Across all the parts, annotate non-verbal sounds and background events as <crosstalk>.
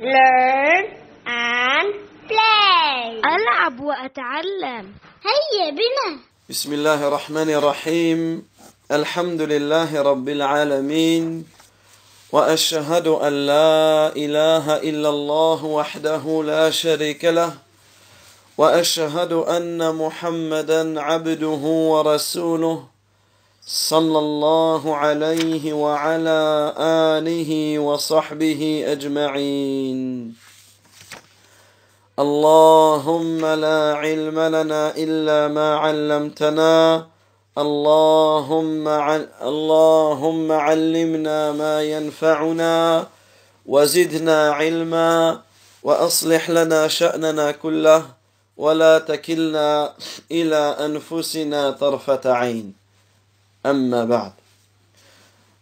learn and play ألعب وأتعلم هيا بنا بسم الله الرحمن الرحيم الحمد لله رب العالمين وأشهد أن لا إله إلا الله وحده لا شريك له وأشهد أن محمدا عبده ورسوله صلى الله عليه وعلى آله وصحبه أجمعين اللهم لا علم لنا إلا ما علمتنا اللهم عل... اللهم علمنا ما ينفعنا وزدنا علما وأصلح لنا شأننا كله ولا تكلنا إلى أنفسنا طرفة عين Amma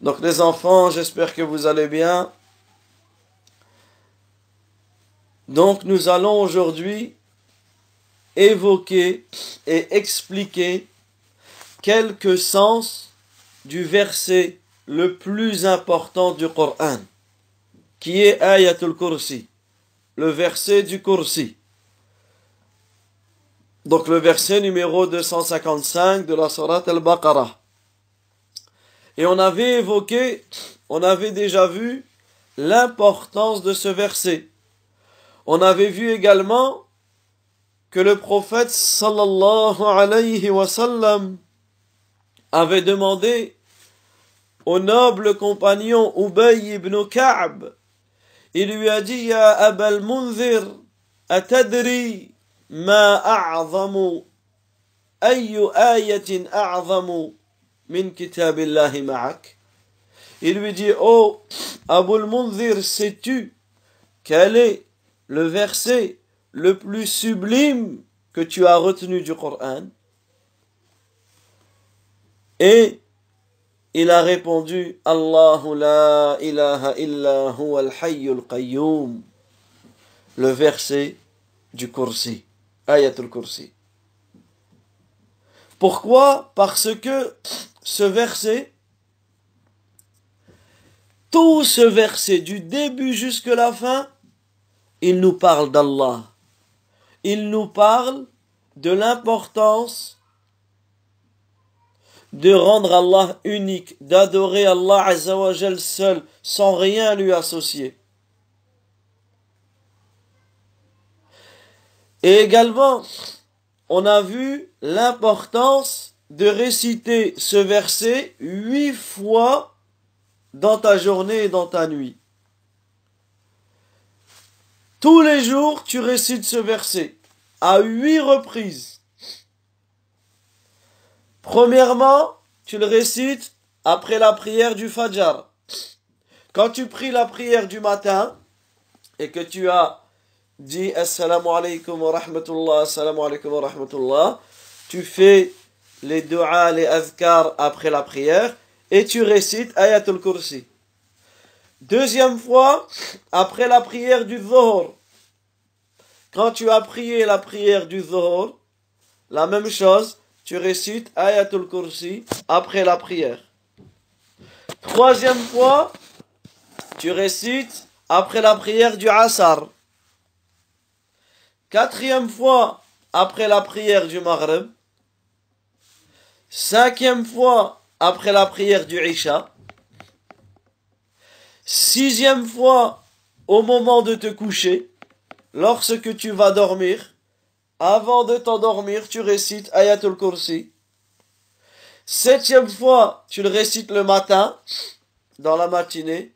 Donc les enfants, j'espère que vous allez bien. Donc nous allons aujourd'hui évoquer et expliquer quelques sens du verset le plus important du Coran, qui est Ayatul Kursi, le verset du Kursi. Donc le verset numéro 255 de la Sourate Al-Baqarah. Et on avait évoqué, on avait déjà vu l'importance de ce verset. On avait vu également que le prophète sallallahu alayhi wa sallam avait demandé au noble compagnon Ubay ibn Ka'b. Il lui a dit Ya Abal Munzir, atadri ma a'zamu, ayu ayatin a'zamu min Il lui dit, oh, Abul Mundhir, sais-tu quel est le verset le plus sublime que tu as retenu du Coran Et il a répondu, Allahu la ilaha illa huwa al-hayyul qayyum. Le verset du Kursi, ayatul Kursi. Pourquoi Parce que ce verset, tout ce verset, du début jusque la fin, il nous parle d'Allah. Il nous parle de l'importance de rendre Allah unique, d'adorer Allah Azzawajal seul, sans rien lui associer. Et également, on a vu l'importance de réciter ce verset huit fois dans ta journée et dans ta nuit. Tous les jours, tu récites ce verset à huit reprises. Premièrement, tu le récites après la prière du Fajr. Quand tu pries la prière du matin et que tu as dit Assalamu alaikum wa rahmatullah, Assalamu wa rahmatullah. Tu fais les dua les azkar après la prière et tu récites Ayatul Kursi. Deuxième fois, après la prière du Zohor. Quand tu as prié la prière du Zohor, la même chose, tu récites Ayatul Kursi après la prière. Troisième fois, tu récites après la prière du Asar. Quatrième fois après la prière du Maghreb. Cinquième fois après la prière du Isha. Sixième fois au moment de te coucher, lorsque tu vas dormir. Avant de t'endormir, tu récites Ayatul Kursi. Septième fois, tu le récites le matin, dans la matinée.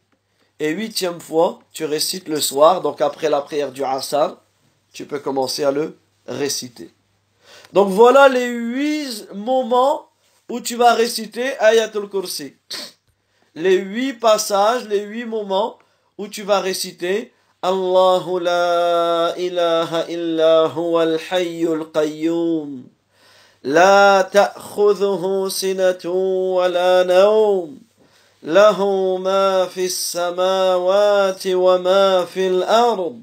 Et huitième fois, tu récites le soir, donc après la prière du Asar, tu peux commencer à le réciter. Donc voilà les huit moments où tu vas réciter Ayatul Kursi. Les huit passages, les huit moments où tu vas réciter Allahu la ilaha illa huwa hayyul qayyum. لا تأخذه la ولا نوم له ما samawati wa ma في الأرض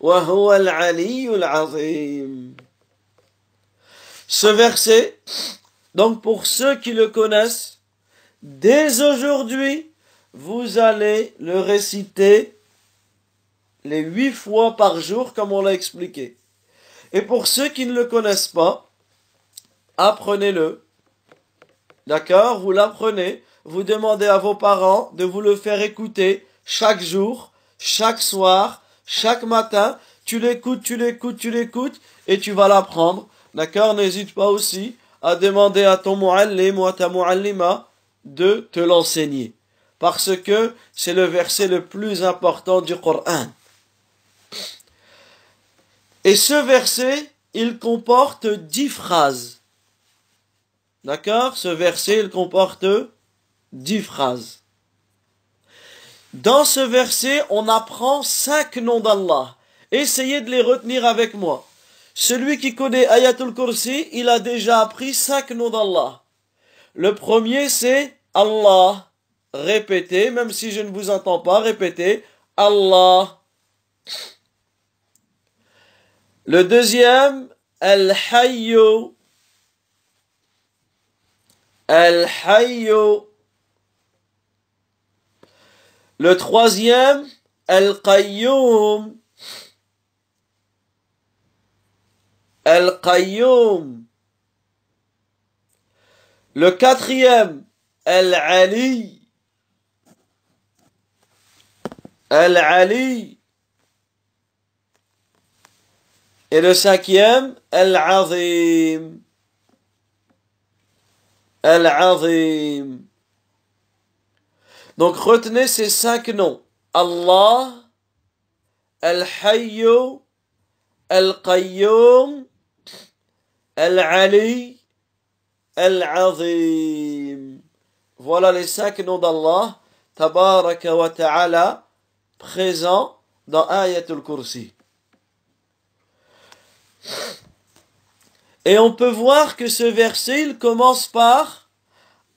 Ce verset, donc pour ceux qui le connaissent, dès aujourd'hui, vous allez le réciter les huit fois par jour, comme on l'a expliqué. Et pour ceux qui ne le connaissent pas, apprenez-le. D'accord Vous l'apprenez, vous demandez à vos parents de vous le faire écouter chaque jour, chaque soir, chaque matin, tu l'écoutes, tu l'écoutes, tu l'écoutes et tu vas l'apprendre. D'accord N'hésite pas aussi à demander à ton muallim ou à ta muallima de te l'enseigner. Parce que c'est le verset le plus important du Coran. Et ce verset, il comporte dix phrases. D'accord Ce verset, il comporte dix phrases. Dans ce verset, on apprend cinq noms d'Allah. Essayez de les retenir avec moi. Celui qui connaît Ayatul Kursi, il a déjà appris cinq noms d'Allah. Le premier, c'est Allah. Répétez, même si je ne vous entends pas, répétez Allah. Le deuxième, Al-Hayyu. Al-Hayyu. Le troisième, El qayyum El qayyum Le quatrième, El ali El ali Et le cinquième, El azim El azim donc retenez ces cinq noms. Allah, Al-Hayyu, Al-Qayyum, Al-Ali, Al-Azim. Voilà les cinq noms d'Allah, Tabaraka wa Ta'ala, présents dans Ayatul Kursi. Et on peut voir que ce verset, il commence par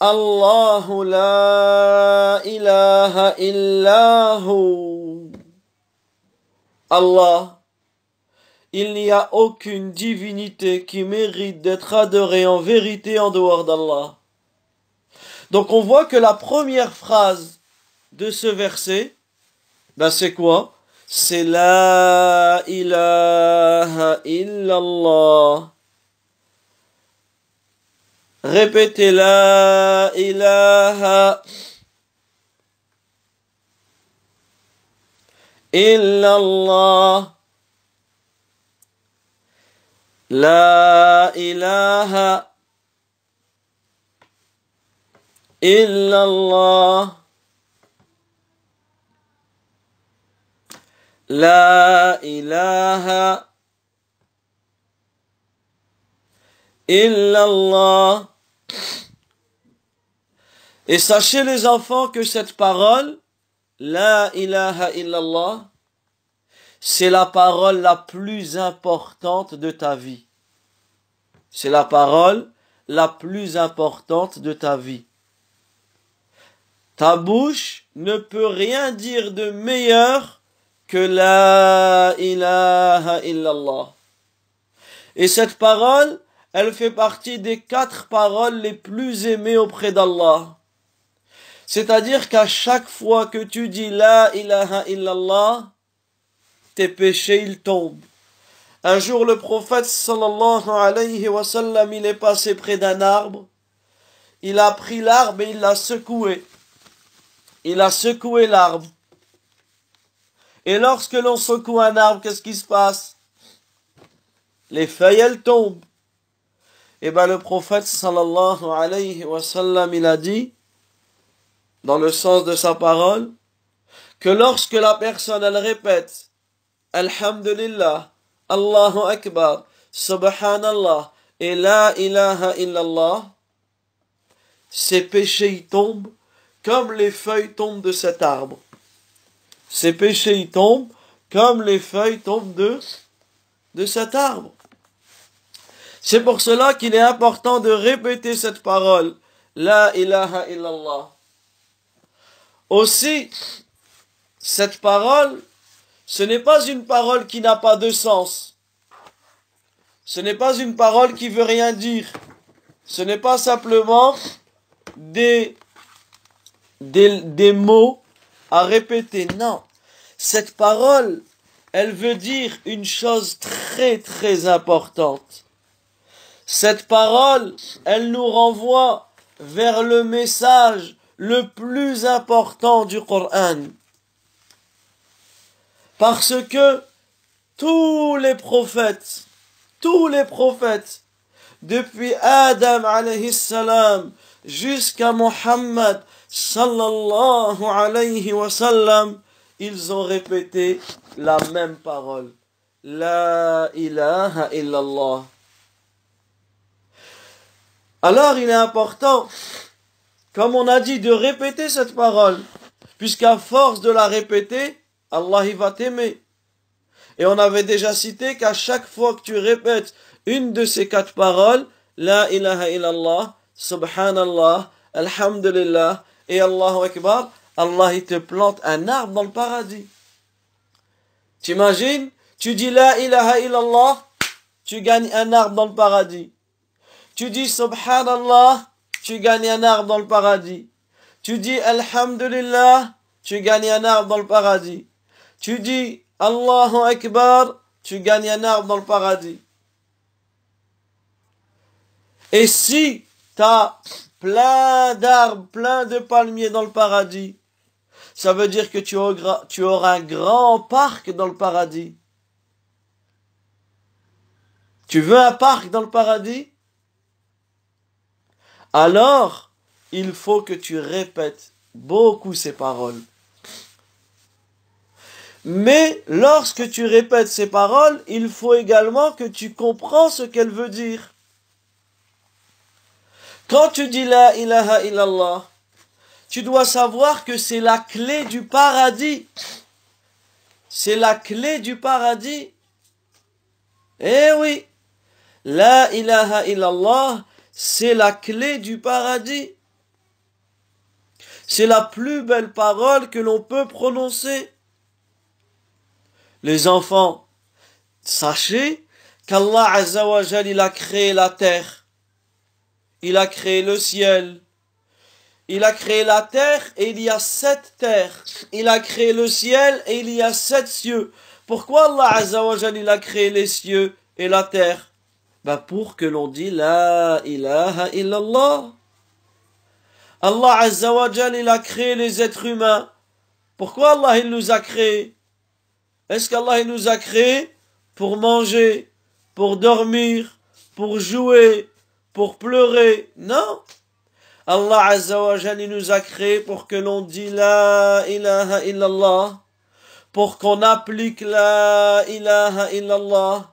Allahu la Ilaha illahu Allah Il n'y a aucune divinité qui mérite d'être adorée en vérité en dehors d'Allah. Donc on voit que la première phrase de ce verset, ben, c'est quoi C'est La ilaha illallah. Répétez la ilaha illallah. La ilaha illallah. La ilaha illallah. Et sachez les enfants que cette parole, la ilaha illallah, c'est la parole la plus importante de ta vie. C'est la parole la plus importante de ta vie. Ta bouche ne peut rien dire de meilleur que la ilaha illallah. Et cette parole, elle fait partie des quatre paroles les plus aimées auprès d'Allah. C'est-à-dire qu'à chaque fois que tu dis La ilaha illallah, tes péchés ils tombent. Un jour le prophète sallallahu alayhi wa sallam, il est passé près d'un arbre. Il a pris l'arbre et il l'a secoué. Il a secoué l'arbre. Et lorsque l'on secoue un arbre, qu'est-ce qui se passe Les feuilles, elles tombent. Et eh bien, le prophète sallallahu alayhi wa sallam, il a dit, dans le sens de sa parole, que lorsque la personne, elle répète, Alhamdulillah, Allahu Akbar, Subhanallah, et la ilaha illallah, ses péchés y tombent comme les feuilles tombent de cet arbre. Ses péchés y tombent comme les feuilles tombent de, de cet arbre. C'est pour cela qu'il est important de répéter cette parole. La ilaha illallah. Aussi, cette parole, ce n'est pas une parole qui n'a pas de sens. Ce n'est pas une parole qui veut rien dire. Ce n'est pas simplement des mots à répéter. Non. Cette parole, elle veut dire une chose très très importante. Cette parole, elle nous renvoie vers le message le plus important du Coran. Parce que tous les prophètes, tous les prophètes, depuis Adam alayhi salam jusqu'à Muhammad sallallahu alayhi wa sallam, ils ont répété la même parole. La ilaha illallah. Alors il est important, comme on a dit, de répéter cette parole, puisqu'à force de la répéter, Allah il va t'aimer. Et on avait déjà cité qu'à chaque fois que tu répètes une de ces quatre paroles, La ilaha illallah, Subhanallah, Alhamdulillah et Allahu Akbar, Allah te plante un arbre dans le paradis. imagines, Tu dis La ilaha illallah, tu gagnes un arbre dans le paradis. Tu dis Subhanallah, tu gagnes un arbre dans le paradis. Tu dis Alhamdulillah, tu gagnes un arbre dans le paradis. Tu dis Allahu Akbar, tu gagnes un arbre dans le paradis. Et si tu as plein d'arbres, plein de palmiers dans le paradis, ça veut dire que tu auras, tu auras un grand parc dans le paradis. Tu veux un parc dans le paradis alors il faut que tu répètes beaucoup ces paroles. Mais lorsque tu répètes ces paroles, il faut également que tu comprends ce qu'elles veulent dire. Quand tu dis la ilaha illallah, tu dois savoir que c'est la clé du paradis. C'est la clé du paradis. Eh oui, la ilaha illallah, c'est la clé du paradis. C'est la plus belle parole que l'on peut prononcer. Les enfants, sachez qu'Allah Azzawajal, il a créé la terre. Il a créé le ciel. Il a créé la terre et il y a sept terres. Il a créé le ciel et il y a sept cieux. Pourquoi Allah Azzawajal, il a créé les cieux et la terre bah Pour que l'on dit La ilaha illallah. Allah Azza wa il a créé les êtres humains. Pourquoi Allah il nous a créés Est-ce qu'Allah il nous a créés pour manger, pour dormir, pour jouer, pour pleurer Non Allah Azza wa il nous a créés pour que l'on dise La ilaha illallah. Pour qu'on applique La ilaha illallah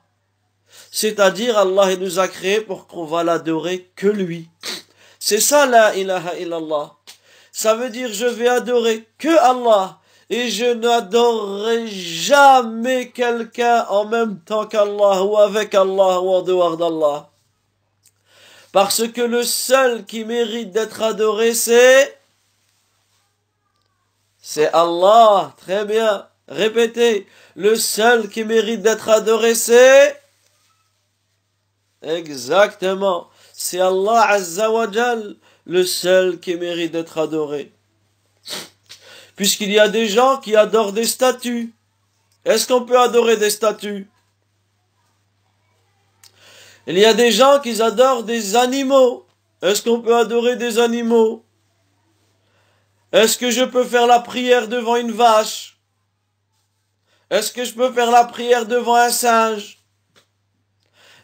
c'est-à-dire, Allah nous a créé pour qu'on va l'adorer que lui. C'est ça la ilaha illallah. Ça veut dire, je vais adorer que Allah. Et je n'adorerai jamais quelqu'un en même temps qu'Allah ou avec Allah ou en dehors d'Allah. Parce que le seul qui mérite d'être adoré, c'est... C'est Allah. Très bien. Répétez. Le seul qui mérite d'être adoré, c'est... Exactement. C'est Allah Azzawajal, le seul qui mérite d'être adoré. Puisqu'il y a des gens qui adorent des statues. Est-ce qu'on peut adorer des statues Il y a des gens qui adorent des animaux. Est-ce qu'on peut adorer des animaux Est-ce que je peux faire la prière devant une vache Est-ce que je peux faire la prière devant un singe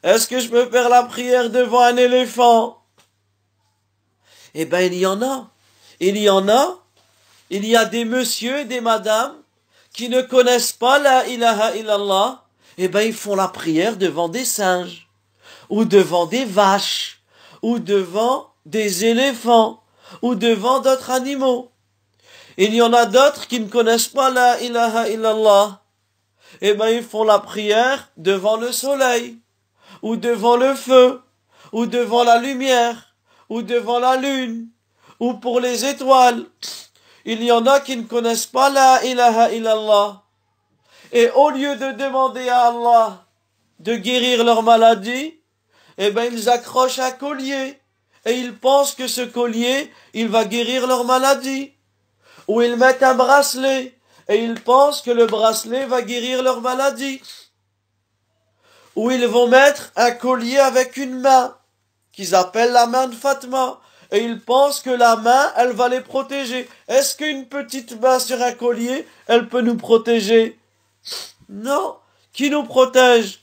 est-ce que je peux faire la prière devant un éléphant Eh bien, il y en a. Il y en a. Il y a des messieurs et des madames qui ne connaissent pas la ilaha illallah. Eh bien, ils font la prière devant des singes, ou devant des vaches, ou devant des éléphants, ou devant d'autres animaux. Il y en a d'autres qui ne connaissent pas la ilaha illallah. Eh bien, ils font la prière devant le soleil ou devant le feu, ou devant la lumière, ou devant la lune, ou pour les étoiles. Il y en a qui ne connaissent pas la ilaha illallah. Et au lieu de demander à Allah de guérir leur maladie, eh ben ils accrochent un collier et ils pensent que ce collier, il va guérir leur maladie. Ou ils mettent un bracelet et ils pensent que le bracelet va guérir leur maladie où ils vont mettre un collier avec une main, qu'ils appellent la main de Fatma. Et ils pensent que la main, elle va les protéger. Est-ce qu'une petite main sur un collier, elle peut nous protéger Non. Qui nous protège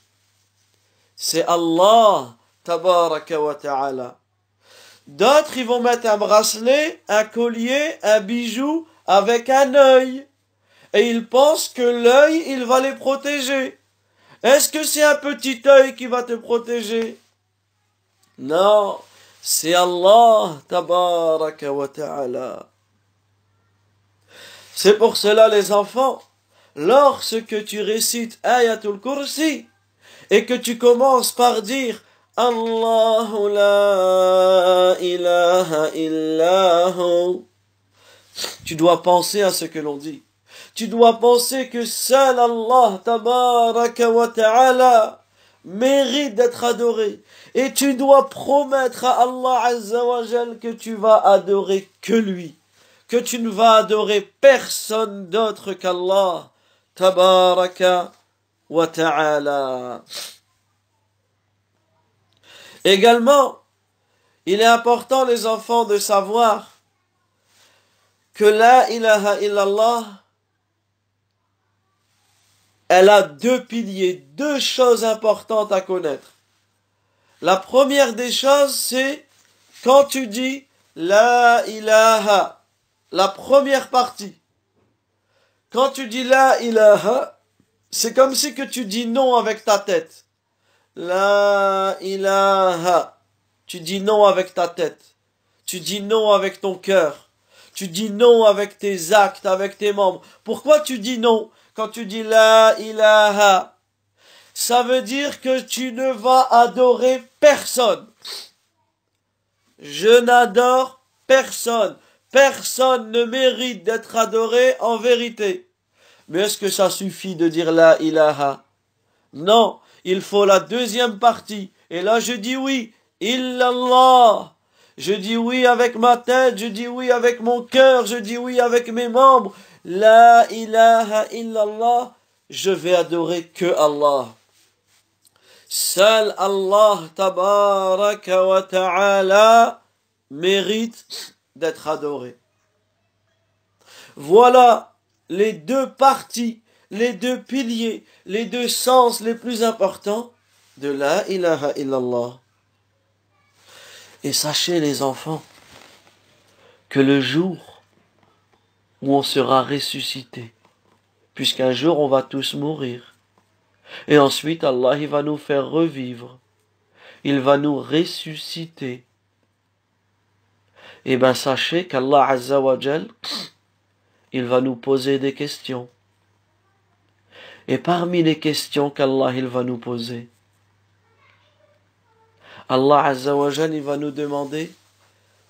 C'est Allah, tabaraka wa ta'ala. D'autres, ils vont mettre un bracelet, un collier, un bijou avec un œil. Et ils pensent que l'œil, il va les protéger. Est-ce que c'est un petit œil qui va te protéger Non, c'est Allah, tabaraka wa ta'ala. C'est pour cela, les enfants, lorsque tu récites Ayatul Kursi et que tu commences par dire Allahu la ilaha illahu, tu dois penser à ce que l'on dit. Tu dois penser que seul Allah tabaraka wa ta'ala mérite d'être adoré. Et tu dois promettre à Allah Azzawajal que tu vas adorer que lui. Que tu ne vas adorer personne d'autre qu'Allah tabaraka wa ta'ala. Également, il est important, les enfants, de savoir que la ilaha illallah elle a deux piliers, deux choses importantes à connaître. La première des choses, c'est quand tu dis La ilaha, la première partie. Quand tu dis La ilaha, c'est comme si que tu dis non avec ta tête. La ilaha. Tu dis non avec ta tête. Tu dis non avec ton cœur. Tu dis non avec tes actes, avec tes membres. Pourquoi tu dis non quand tu dis la ilaha, ça veut dire que tu ne vas adorer personne. Je n'adore personne. Personne ne mérite d'être adoré en vérité. Mais est-ce que ça suffit de dire la ilaha Non, il faut la deuxième partie. Et là, je dis oui, illallah. Je dis oui avec ma tête, je dis oui avec mon cœur, je dis oui avec mes membres, la ilaha illallah, je vais adorer que Allah. Seul Allah tabaraka wa ta'ala mérite d'être adoré. Voilà les deux parties, les deux piliers, les deux sens les plus importants de la ilaha illallah. Et sachez les enfants que le jour où on sera ressuscité, puisqu'un jour on va tous mourir. Et ensuite Allah il va nous faire revivre. Il va nous ressusciter. Et eh bien sachez qu'Allah Jal, <sniffs> il va nous poser des questions. Et parmi les questions qu'Allah il va nous poser, Allah Azzawajal, il va nous demander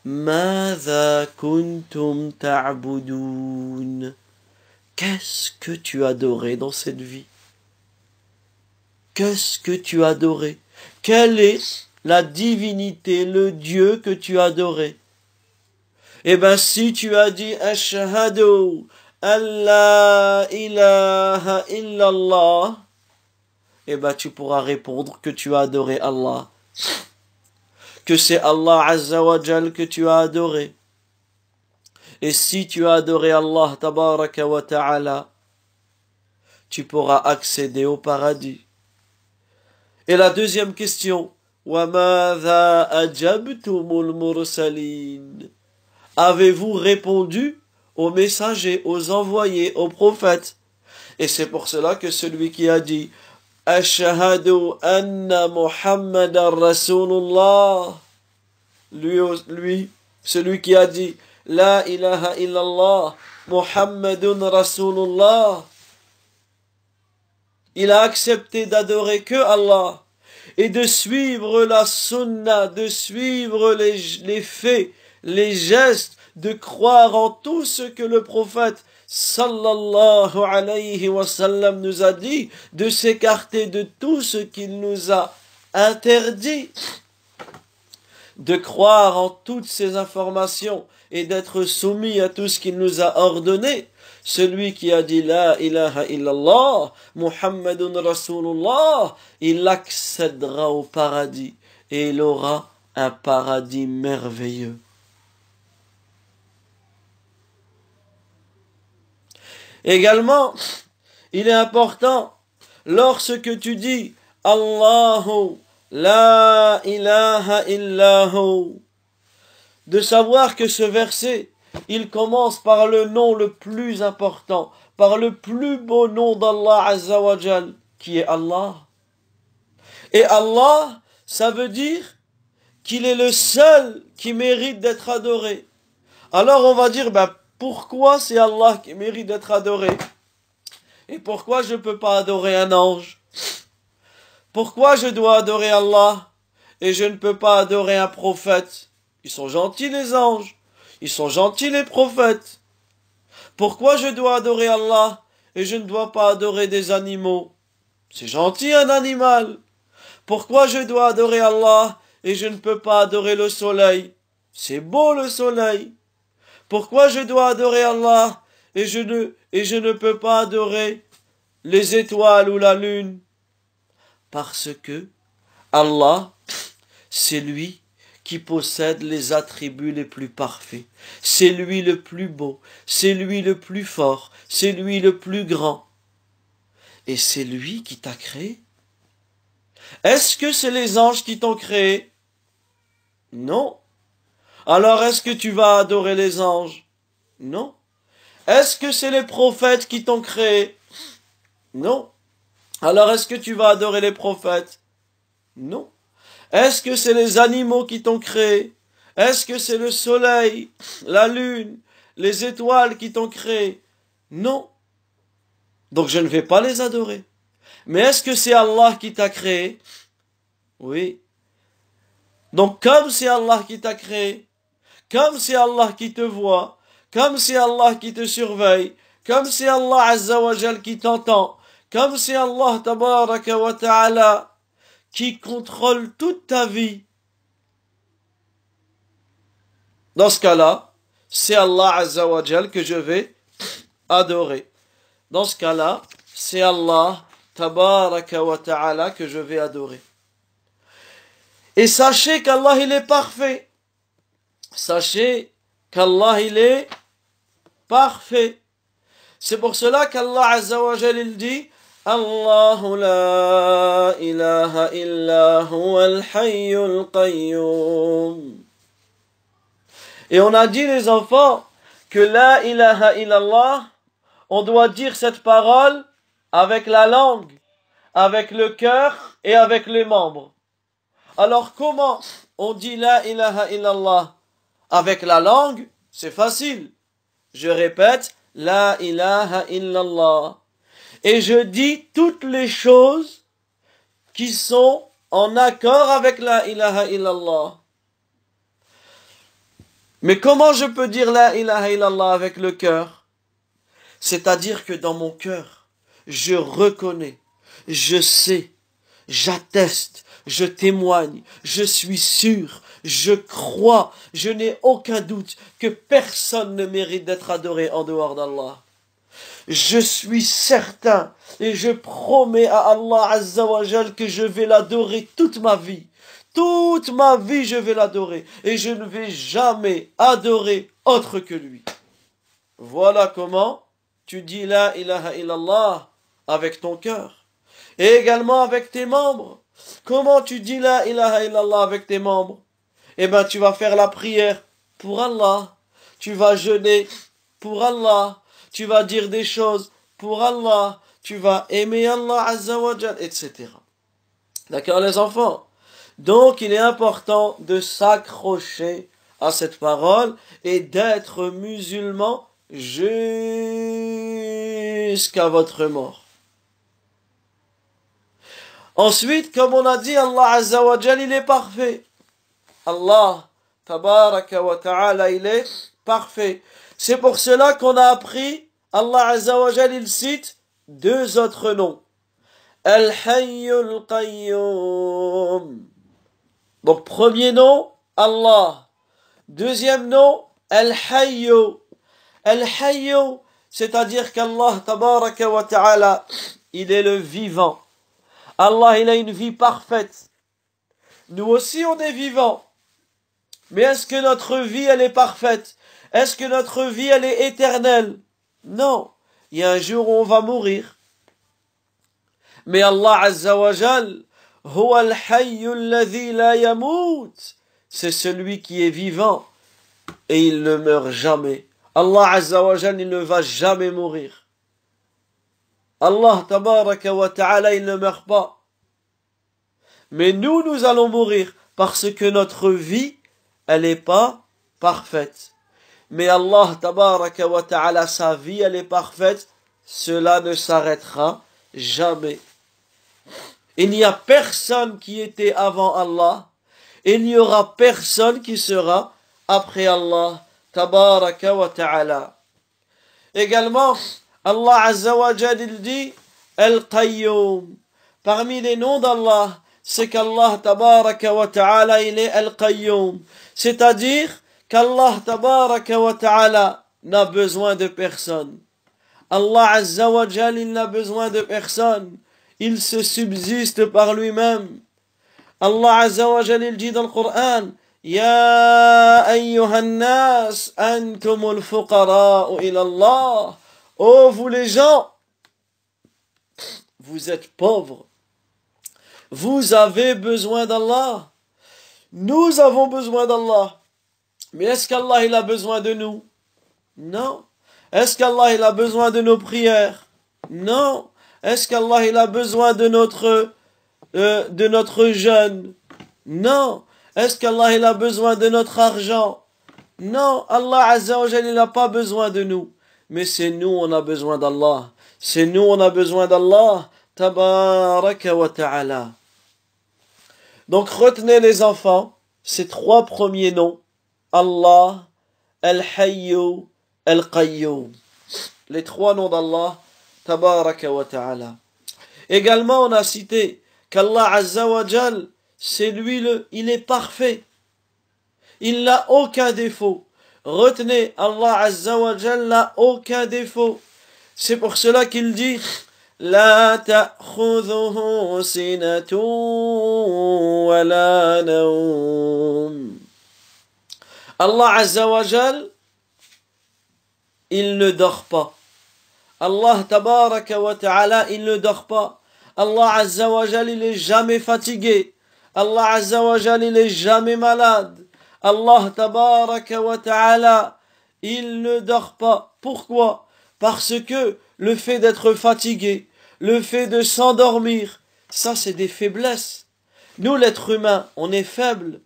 Mada kuntum ta'budun. Qu'est-ce que tu adorais dans cette vie Qu'est-ce que tu adorais Quelle est la divinité, le Dieu que tu adorais Eh bien, si tu as dit Ashhadu Allah ilaha illallah, eh bien, tu pourras répondre que tu as adoré Allah que c'est Allah Azzawajal que tu as adoré. Et si tu as adoré Allah Tabaraka wa Ta'ala, tu pourras accéder au paradis. Et la deuxième question, Avez-vous répondu aux messagers, aux envoyés, aux prophètes Et c'est pour cela que celui qui a dit « Ashahadu anna Muhammad Rasulullah. Lui, celui qui a dit La ilaha illallah, Muhammadun Rasulullah. Il a accepté d'adorer que Allah et de suivre la sunna, de suivre les, les faits, les gestes, de croire en tout ce que le prophète sallallahu alayhi wa sallam nous a dit de s'écarter de tout ce qu'il nous a interdit, de croire en toutes ces informations et d'être soumis à tout ce qu'il nous a ordonné. Celui qui a dit La ilaha illallah, Muhammadun Rasulullah, il accédera au paradis et il aura un paradis merveilleux. Également, il est important, lorsque tu dis Allahu, la ilaha illahu, de savoir que ce verset, il commence par le nom le plus important, par le plus beau nom d'Allah qui est Allah. Et Allah, ça veut dire qu'il est le seul qui mérite d'être adoré. Alors on va dire, ben, pourquoi c'est Allah qui mérite d'être adoré Et pourquoi je ne peux pas adorer un ange Pourquoi je dois adorer Allah et je ne peux pas adorer un prophète Ils sont gentils les anges, ils sont gentils les prophètes. Pourquoi je dois adorer Allah et je ne dois pas adorer des animaux C'est gentil un animal. Pourquoi je dois adorer Allah et je ne peux pas adorer le soleil C'est beau le soleil. Pourquoi je dois adorer Allah et je ne, et je ne peux pas adorer les étoiles ou la lune Parce que Allah, c'est lui qui possède les attributs les plus parfaits. C'est lui le plus beau, c'est lui le plus fort, c'est lui le plus grand. Et c'est lui qui t'a créé. Est-ce que c'est les anges qui t'ont créé Non. Alors est-ce que tu vas adorer les anges Non. Est-ce que c'est les prophètes qui t'ont créé Non. Alors est-ce que tu vas adorer les prophètes Non. Est-ce que c'est les animaux qui t'ont créé Est-ce que c'est le soleil, la lune, les étoiles qui t'ont créé Non. Donc je ne vais pas les adorer. Mais est-ce que c'est Allah qui t'a créé Oui. Donc comme c'est Allah qui t'a créé, comme si Allah qui te voit, comme si Allah qui te surveille, comme si Allah Jal qui t'entend, comme si Allah Tabaraka wa Ta'ala qui contrôle toute ta vie. Dans ce cas-là, c'est Allah Jal que je vais adorer. Dans ce cas-là, c'est Allah Tabaraka wa Ta'ala que je vais adorer. Et sachez qu'Allah il est parfait sachez qu'Allah il est parfait. C'est pour cela qu'Allah wa il dit Allah la ilaha illa qayyum. Et on a dit les enfants que la ilaha illallah, on doit dire cette parole avec la langue, avec le cœur et avec les membres. Alors comment on dit la ilaha illallah avec la langue, c'est facile. Je répète, la ilaha illallah. Et je dis toutes les choses qui sont en accord avec la ilaha illallah. Mais comment je peux dire la ilaha illallah avec le cœur C'est-à-dire que dans mon cœur, je reconnais, je sais, j'atteste, je témoigne, je suis sûr, je crois, je n'ai aucun doute que personne ne mérite d'être adoré en dehors d'Allah. Je suis certain et je promets à Allah Azzawajal que je vais l'adorer toute ma vie. Toute ma vie, je vais l'adorer et je ne vais jamais adorer autre que lui. Voilà comment tu dis la ilaha illallah avec ton cœur et également avec tes membres. Comment tu dis la ilaha illallah avec tes membres eh ben tu vas faire la prière pour Allah. Tu vas jeûner pour Allah. Tu vas dire des choses pour Allah. Tu vas aimer Allah Jal, etc. D'accord les enfants Donc il est important de s'accrocher à cette parole et d'être musulman jusqu'à votre mort. Ensuite, comme on a dit, Allah Jal, il est parfait. Allah, tabaraka wa ta'ala, il est parfait. C'est pour cela qu'on a appris, Allah Jal il cite deux autres noms. Al-Hayyul Qayyum. Donc, premier nom, Allah. Deuxième nom, Al-Hayyu. Al-Hayyu, c'est-à-dire qu'Allah, tabaraka wa ta'ala, il est le vivant. Allah, il a une vie parfaite. Nous aussi, on est vivants. Mais est-ce que notre vie, elle est parfaite Est-ce que notre vie, elle est éternelle Non. Il y a un jour où on va mourir. Mais Allah Azza wa c'est celui qui est vivant et il ne meurt jamais. Allah Azza wa il ne va jamais mourir. Allah Tabaraka wa Ta'ala, il ne meurt pas. Mais nous, nous allons mourir parce que notre vie, elle n'est pas parfaite. Mais Allah, tabaraka wa ta'ala, sa vie, elle est parfaite. Cela ne s'arrêtera jamais. Il n'y a personne qui était avant Allah. Il n'y aura personne qui sera après Allah, tabaraka wa ta'ala. Également, Allah Azza il dit, El Qayyum. Parmi les noms d'Allah, c'est qu'Allah tabaraka wa ta'ala, il est Al-Qayyum. C'est-à-dire qu'Allah tabaraka wa ta'ala n'a besoin de personne. Allah azza wa jal, il n'a besoin de personne. Il se subsiste par lui-même. Allah azza wa jal, il dit dans le Coran, يا أيها الناس أنتم الفقراء ila Allah. Oh vous les gens, vous êtes pauvres Vous avez besoin d'Allah. Nous avons besoin d'Allah. Mais est-ce qu'Allah il a besoin de nous Non. Est-ce qu'Allah il a besoin de nos prières Non. Est-ce qu'Allah il a besoin de notre euh, de notre jeûne Non. Est-ce qu'Allah il a besoin de notre argent Non, Allah Azza wa il n'a pas besoin de nous. Mais c'est nous on a besoin d'Allah. C'est nous on a besoin d'Allah. Tabaraka wa ta'ala. Donc retenez les enfants ces trois premiers noms. Allah, Al-Hayyu, Al-Qayyum. Les trois noms d'Allah, Tabaraka wa Ta'ala. Également, on a cité qu'Allah Azza wa c'est lui le, il est parfait. Il n'a aucun défaut. Retenez, Allah Azza wa n'a aucun défaut. C'est pour cela qu'il dit, لا تأخذه سنة ولا نوم الله عز وجل il ne dort pas. Allah تبارك وتعالى il ne dort pas. Allah عز وجل il est jamais fatigué. Allah عز وجل il est jamais malade. Allah تبارك وتعالى il ne dort pas. Pourquoi Parce que le fait d'être fatigué, le fait de s'endormir, ça c'est des faiblesses. Nous, l'être humain, on est faible.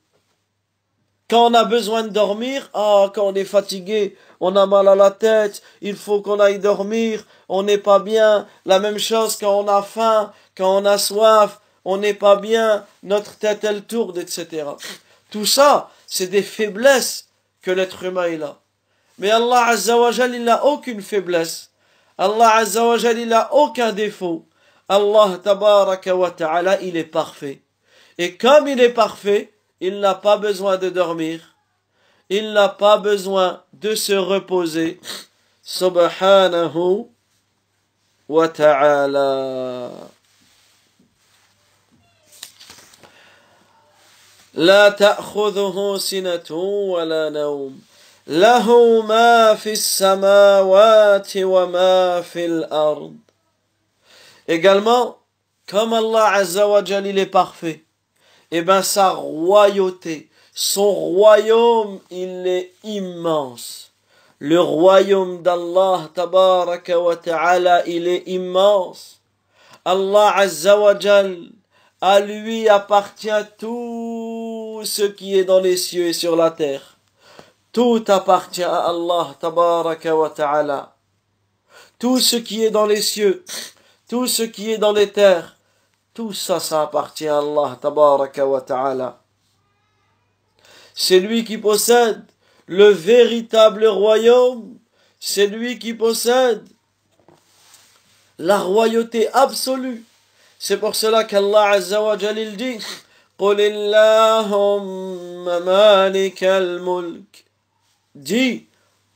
Quand on a besoin de dormir, ah, quand on est fatigué, on a mal à la tête, il faut qu'on aille dormir, on n'est pas bien. La même chose quand on a faim, quand on a soif, on n'est pas bien, notre tête elle tourne, etc. Tout ça, c'est des faiblesses que l'être humain est a. Mais Allah wa il n'a aucune faiblesse. Allah Azza wa il n'a aucun défaut. Allah Tabaraka wa Ta'ala, il est parfait. Et comme il est parfait, il n'a pas besoin de dormir. Il n'a pas besoin de se reposer. Subhanahu wa Ta'ala. La ta'khudhu sinatou wa la naoum. له ما samawati wa Également, comme Allah Azzawajal, il est parfait, et eh bien sa royauté, son royaume, il est immense. Le royaume d'Allah Tabaraka wa Ta'ala, il est immense. Allah Azzawajal, à lui appartient tout ce qui est dans les cieux et sur la terre. Tout appartient à Allah, tabaraka wa ta'ala. Tout ce qui est dans les cieux, tout ce qui est dans les terres, tout ça, ça appartient à Allah, tabaraka wa ta'ala. C'est lui qui possède le véritable royaume, c'est lui qui possède la royauté absolue. C'est pour cela qu'Allah Azza wa dit, قل اللهم مالك Dis,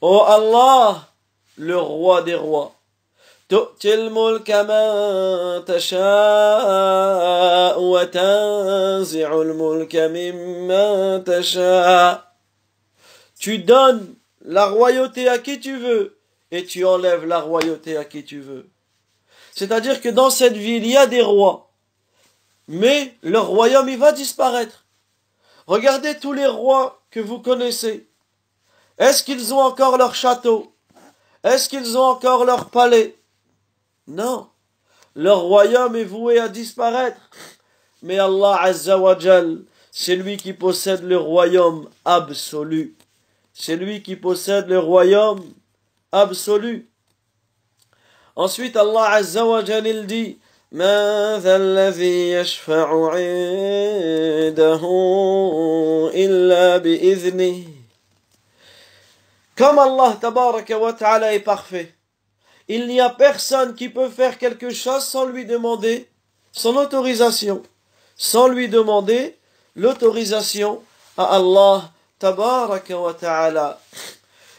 oh Allah, le roi des rois, Tu donnes la royauté à qui tu veux et tu enlèves la royauté à qui tu veux. C'est-à-dire que dans cette ville, il y a des rois, mais leur royaume, il va disparaître. Regardez tous les rois que vous connaissez. Est-ce qu'ils ont encore leur château Est-ce qu'ils ont encore leur palais Non. Leur royaume est voué à disparaître. Mais Allah Azzawajal, c'est lui qui possède le royaume absolu. C'est lui qui possède le royaume absolu. Ensuite, Allah Azzawajal, il dit, comme Allah tabaraka wa ta'ala est parfait, il n'y a personne qui peut faire quelque chose sans lui demander son autorisation, sans lui demander l'autorisation à Allah tabaraka wa ta'ala.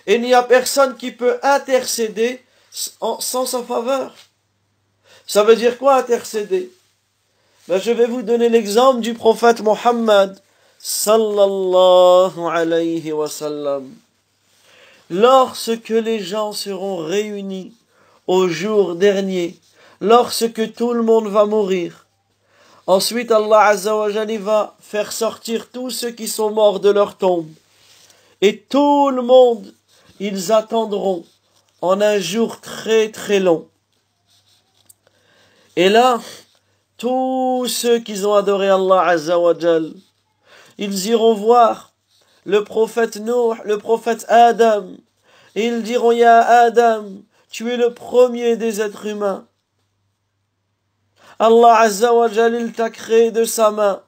Il n'y a personne qui peut intercéder sans sa faveur. Ça veut dire quoi intercéder ben, Je vais vous donner l'exemple du prophète Mohammed sallallahu alayhi wa sallam lorsque les gens seront réunis au jour dernier, lorsque tout le monde va mourir. Ensuite, Allah Azzawajal va faire sortir tous ceux qui sont morts de leur tombe. Et tout le monde, ils attendront en un jour très très long. Et là, tous ceux qui ont adoré Allah Azzawajal, ils iront voir le prophète Noé, le prophète Adam. ils diront, Ya Adam, tu es le premier des êtres humains. Allah Azza wa Jalil t'a créé de sa main.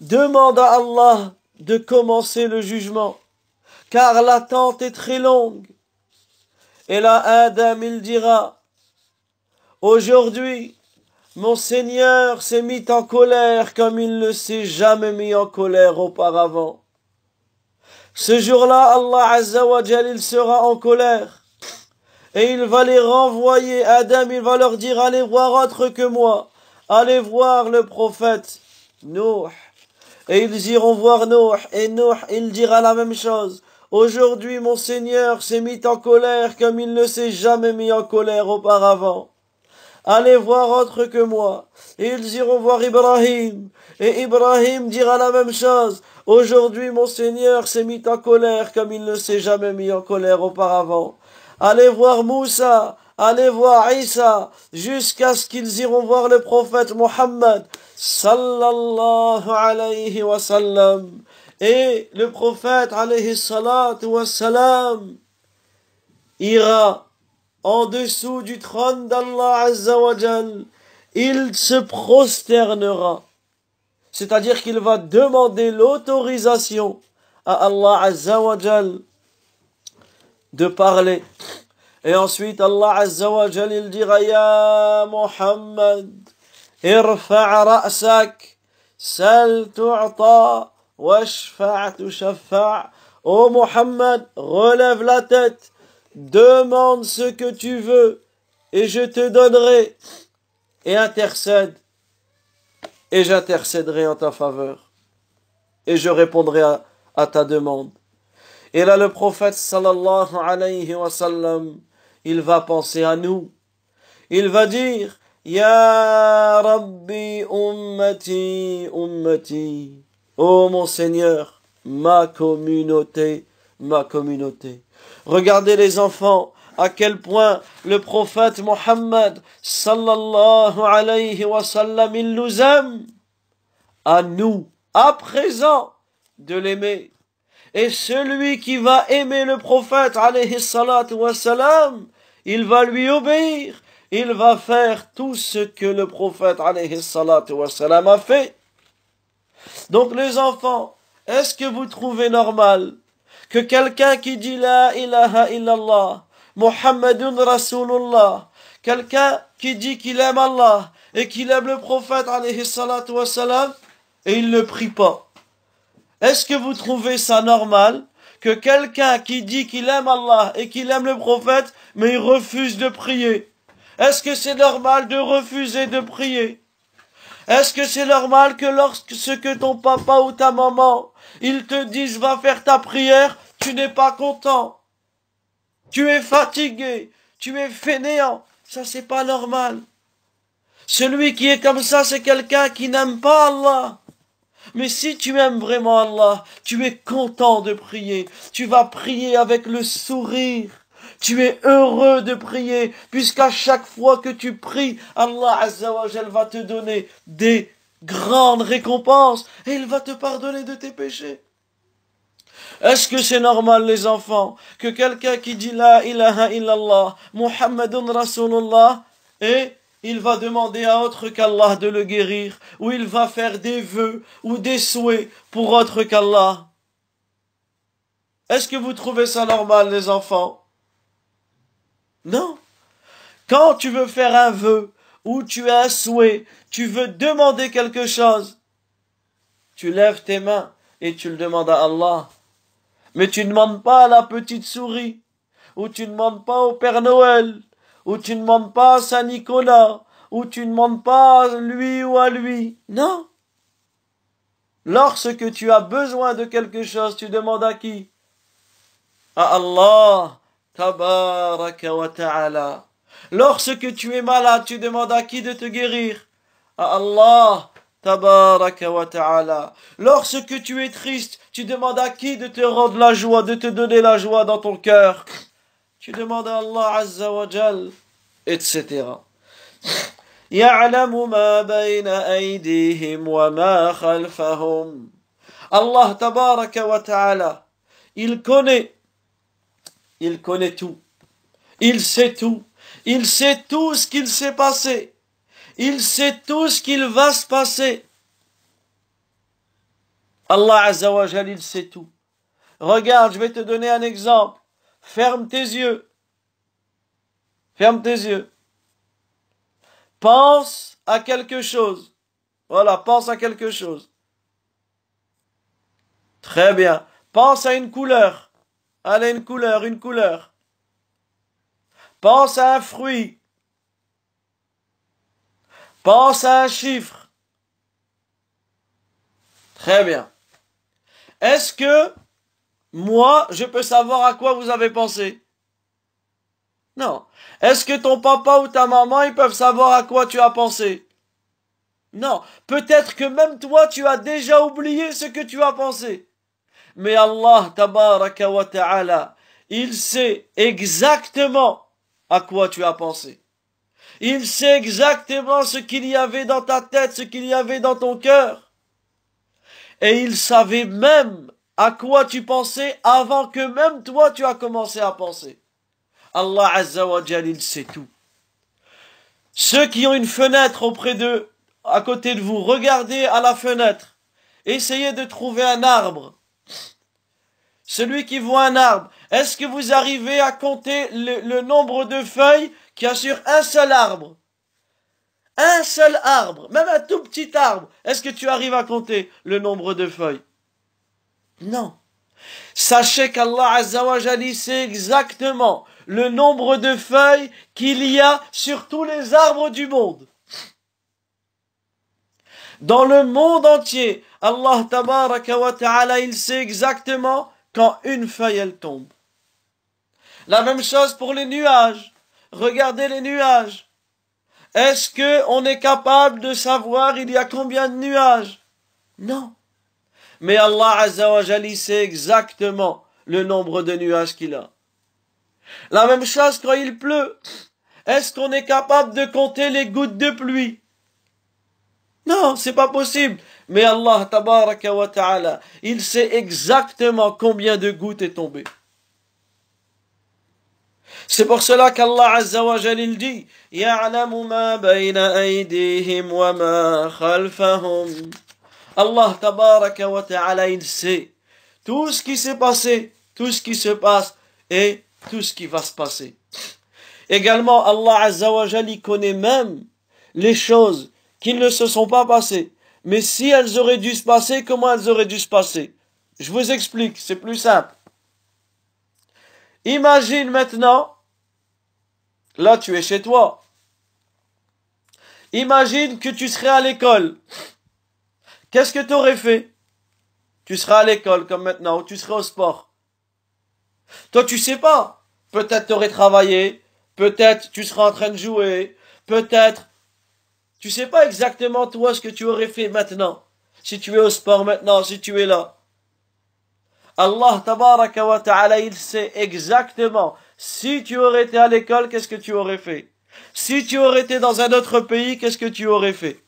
Demande à Allah de commencer le jugement, car l'attente est très longue. Et là, Adam, il dira, aujourd'hui, mon Seigneur s'est mis en colère comme il ne s'est jamais mis en colère auparavant. Ce jour-là, Allah Azza il sera en colère. Et il va les renvoyer. Adam, il va leur dire, allez voir autre que moi. Allez voir le prophète. Nuh. Et ils iront voir Noah, Et Noah il dira la même chose. Aujourd'hui, mon Seigneur s'est mis en colère comme il ne s'est jamais mis en colère auparavant allez voir autre que moi. ils iront voir Ibrahim. Et Ibrahim dira la même chose. Aujourd'hui, mon Seigneur s'est mis en colère comme il ne s'est jamais mis en colère auparavant. Allez voir Moussa. Allez voir Isa jusqu'à ce qu'ils iront voir le prophète Mohammed sallallahu alayhi wa sallam. Et le prophète alayhi salatu wa salam ira en dessous du trône d'Allah Azza wa Jal, il se prosternera. C'est-à-dire qu'il va demander l'autorisation à Allah Azza wa Jal de parler. Et ensuite Allah Azza Azzawajal il dira Ya Muhammad, irfa' ra'sak, sal tu'ta, washfa' shaffa' Ô Muhammad, relève la tête demande ce que tu veux et je te donnerai et intercède et j'intercéderai en ta faveur et je répondrai à, ta demande. Et là le prophète sallallahu alayhi wa sallam, il va penser à nous. Il va dire Ya Rabbi ummati ummati. oh, mon Seigneur, ma communauté, ma communauté. Regardez les enfants, à quel point le prophète Mohammed sallallahu alayhi wa sallam, il nous aime. À nous, à présent, de l'aimer. Et celui qui va aimer le prophète alayhi salatu wa salam, il va lui obéir. Il va faire tout ce que le prophète alayhi salatu wa salam, a fait. Donc les enfants, est-ce que vous trouvez normal que quelqu'un qui dit La ilaha illallah, Muhammadun Rasulullah, quelqu'un qui dit qu'il aime Allah et qu'il aime le prophète alayhi salatu wassalam, et il ne prie pas. Est-ce que vous trouvez ça normal que quelqu'un qui dit qu'il aime Allah et qu'il aime le prophète, mais il refuse de prier Est-ce que c'est normal de refuser de prier est-ce que c'est normal que lorsque ce que ton papa ou ta maman, ils te disent va faire ta prière, tu n'es pas content? Tu es fatigué, tu es fainéant, ça c'est pas normal. Celui qui est comme ça, c'est quelqu'un qui n'aime pas Allah. Mais si tu aimes vraiment Allah, tu es content de prier, tu vas prier avec le sourire. Tu es heureux de prier, puisqu'à chaque fois que tu pries, Allah Azzawajal va te donner des grandes récompenses et il va te pardonner de tes péchés. Est-ce que c'est normal, les enfants, que quelqu'un qui dit La ilaha illallah, Muhammadun Rasulullah, et il va demander à autre qu'Allah de le guérir, ou il va faire des vœux ou des souhaits pour autre qu'Allah Est-ce que vous trouvez ça normal, les enfants non. Quand tu veux faire un vœu ou tu as un souhait, tu veux demander quelque chose, tu lèves tes mains et tu le demandes à Allah. Mais tu ne demandes pas à la petite souris, ou tu ne demandes pas au Père Noël, ou tu ne demandes pas à Saint Nicolas, ou tu ne demandes pas à lui ou à lui. Non. Lorsque tu as besoin de quelque chose, tu demandes à qui À Allah. Tabaraka wa Lorsque tu es malade, tu demandes à qui de te guérir À Allah. Tabaraka wa ta'ala. Lorsque tu es triste, tu demandes à qui de te rendre la joie, de te donner la joie dans ton cœur. Tu demandes à Allah Azza wa Jal, etc. يعلم ما بين أيديهم وما خلفهم. Allah Tabaraka wa ta'ala. Il connaît il connaît tout. Il sait tout. Il sait tout ce qu'il s'est passé. Il sait tout ce qu'il va se passer. Allah Azzawajal, il sait tout. Regarde, je vais te donner un exemple. Ferme tes yeux. Ferme tes yeux. Pense à quelque chose. Voilà, pense à quelque chose. Très bien. Pense à une couleur. Allez, une couleur, une couleur. Pense à un fruit. Pense à un chiffre. Très bien. Est-ce que moi, je peux savoir à quoi vous avez pensé Non. Est-ce que ton papa ou ta maman, ils peuvent savoir à quoi tu as pensé Non. Peut-être que même toi, tu as déjà oublié ce que tu as pensé. Mais Allah, tabaraka wa ta'ala, il sait exactement à quoi tu as pensé. Il sait exactement ce qu'il y avait dans ta tête, ce qu'il y avait dans ton cœur. Et il savait même à quoi tu pensais avant que même toi tu as commencé à penser. Allah Azza wa Jal, il sait tout. Ceux qui ont une fenêtre auprès d'eux, à côté de vous, regardez à la fenêtre. Essayez de trouver un arbre celui qui voit un arbre, est-ce que vous arrivez à compter le, nombre de feuilles qu'il y a sur un seul arbre Un seul arbre, même un tout petit arbre, est-ce que tu arrives à compter le nombre de feuilles Non. Sachez qu'Allah Azzawajal sait exactement le nombre de feuilles qu'il y a sur tous les arbres du monde. Dans le monde entier, Allah Tabaraka Ta'ala, il sait exactement quand une feuille elle tombe. La même chose pour les nuages. Regardez les nuages. Est-ce que on est capable de savoir il y a combien de nuages Non. Mais Allah wa sait exactement le nombre de nuages qu'il a. La même chose quand il pleut. Est-ce qu'on est capable de compter les gouttes de pluie non, c'est pas possible. Mais Allah, tabaraka wa ta'ala, il sait exactement combien de gouttes est tombé. C'est pour cela qu'Allah Azza wa Jalil dit ma مَا بَيْنَ wa ma khalfahum. Allah tabaraka wa ta'ala, il sait tout ce qui s'est passé, tout ce qui se passe et tout ce qui va se passer. Également, Allah Azza wa il connaît même les choses Qu'ils ne se sont pas passés. Mais si elles auraient dû se passer, comment elles auraient dû se passer Je vous explique, c'est plus simple. Imagine maintenant, là tu es chez toi. Imagine que tu serais à l'école. Qu'est-ce que tu aurais fait Tu serais à l'école comme maintenant, ou tu serais au sport. Toi, tu sais pas. Peut-être tu aurais travaillé, peut-être tu serais en train de jouer, peut-être tu sais pas exactement toi ce que tu aurais fait maintenant. Si tu es au sport maintenant, si tu es là. Allah tabaraka wa ta'ala, il sait exactement si tu aurais été à l'école, qu'est-ce que tu aurais fait. Si tu aurais été dans un autre pays, qu'est-ce que tu aurais fait.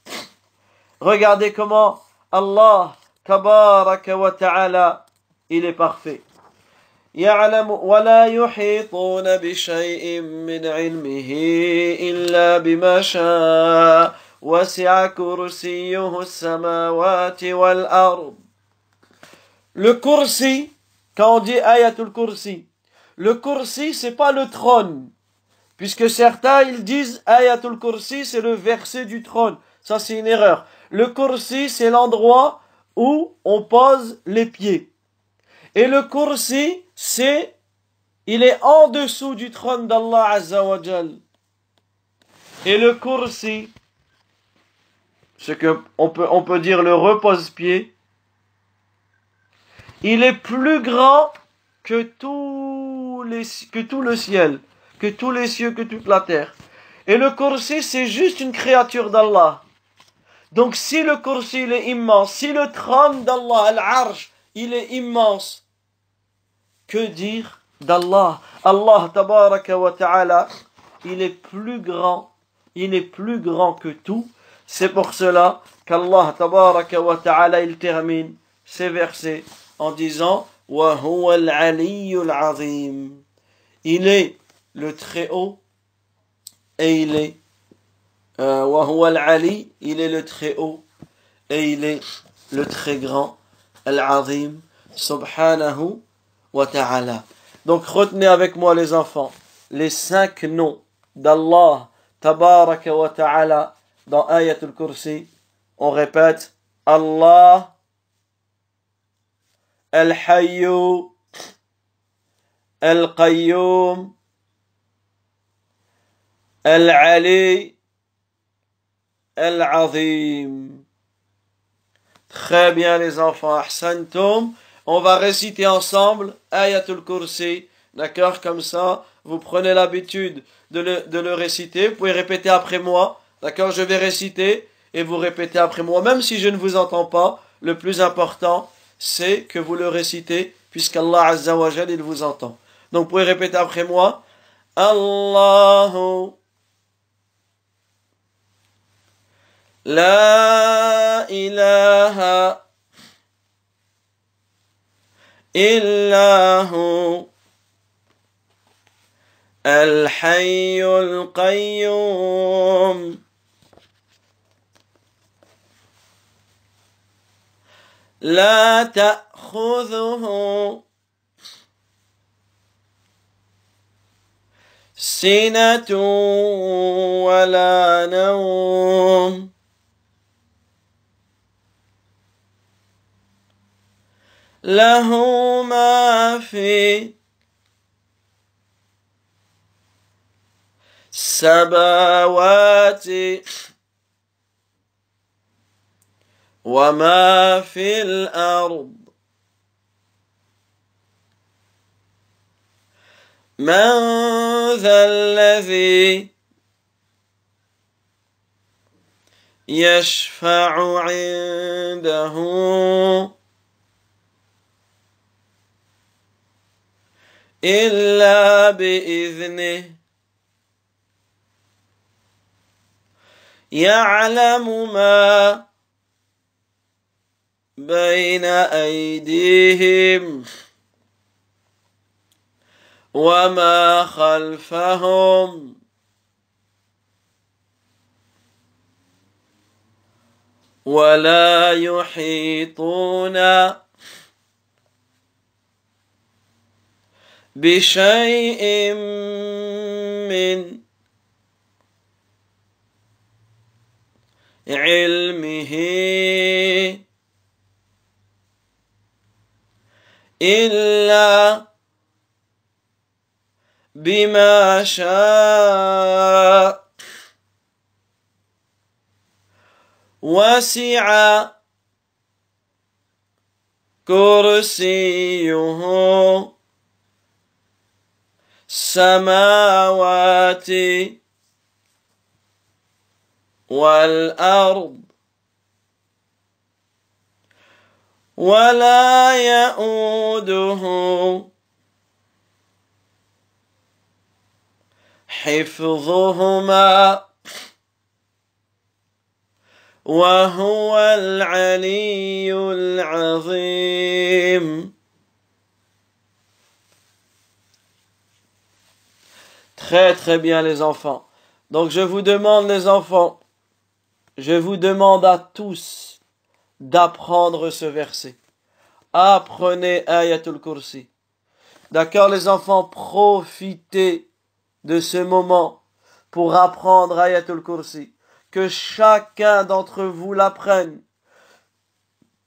Regardez comment Allah tabaraka wa ta'ala, il est parfait. Le coursi, quand on dit ayatul kursi, le kursi c'est pas le trône. Puisque certains ils disent ayatul kursi c'est le verset du trône. Ça c'est une erreur. Le coursi, c'est l'endroit où on pose les pieds. Et le coursi, c'est, il est en dessous du trône d'Allah Azza wa Et le coursi ce que on peut, on peut dire le repose-pied, il est plus grand que, les, que tout le ciel, que tous les cieux, que toute la terre. Et le corsi, c'est juste une créature d'Allah. Donc si le corsi, il est immense, si le trône d'Allah, l'arche, il est immense, que dire d'Allah Allah, tabaraka wa ta'ala, il est plus grand, il est plus grand que tout, c'est pour cela qu'Allah tabaraka wa ta'ala il termine ces versets en disant wa huwa Il est le très haut et il est euh, wa al-ali, il est le très haut et il est le très grand al-azim subhanahu wa ta'ala. Donc retenez avec moi les enfants les cinq noms d'Allah tabaraka wa ta'ala dans Ayatul Kursi, on répète Allah, al Hayy Al-Qayyum, Al-Ali, Al-Azim. Très bien les enfants, Ahsantum. On va réciter ensemble Ayatul Kursi, d'accord Comme ça, vous prenez l'habitude de le, de le réciter. Vous pouvez répéter après moi. D'accord Je vais réciter et vous répétez après moi. Même si je ne vous entends pas, le plus important, c'est que vous le récitez, puisqu'Allah Azza wa il vous entend. Donc, vous pouvez répéter après moi. Allahu. La ilaha illahu al-hayyul qayyum لا تأخذه سنة ولا نوم له ما في السماوات وما في الأرض من ذا الذي يشفع عنده إلا بإذنه يعلم ما بين أيديهم وما خلفهم ولا يحيطون بشيء من علمه إلا بما شاء وسع كرسيه السماوات والأرض Très très bien les enfants. Donc je vous demande les enfants, je vous demande à tous d'apprendre ce verset. Apprenez Ayatul Kursi. D'accord les enfants, profitez de ce moment pour apprendre Ayatul Kursi. Que chacun d'entre vous l'apprenne.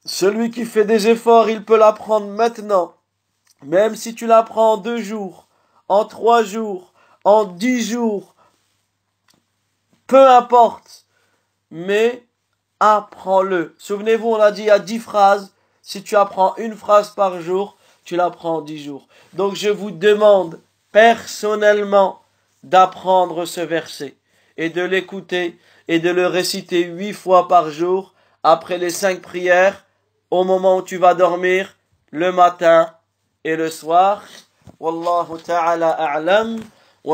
Celui qui fait des efforts, il peut l'apprendre maintenant. Même si tu l'apprends en deux jours, en trois jours, en dix jours, peu importe. Mais apprends-le. Souvenez-vous, on a dit il y a 10 phrases. Si tu apprends une phrase par jour, tu l'apprends dix jours. Donc je vous demande personnellement d'apprendre ce verset et de l'écouter et de le réciter huit fois par jour après les cinq prières, au moment où tu vas dormir, le matin et le soir. Wallahu ta'ala a'lam.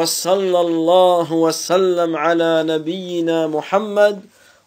sallallahu wa sallam ala نبينا muhammad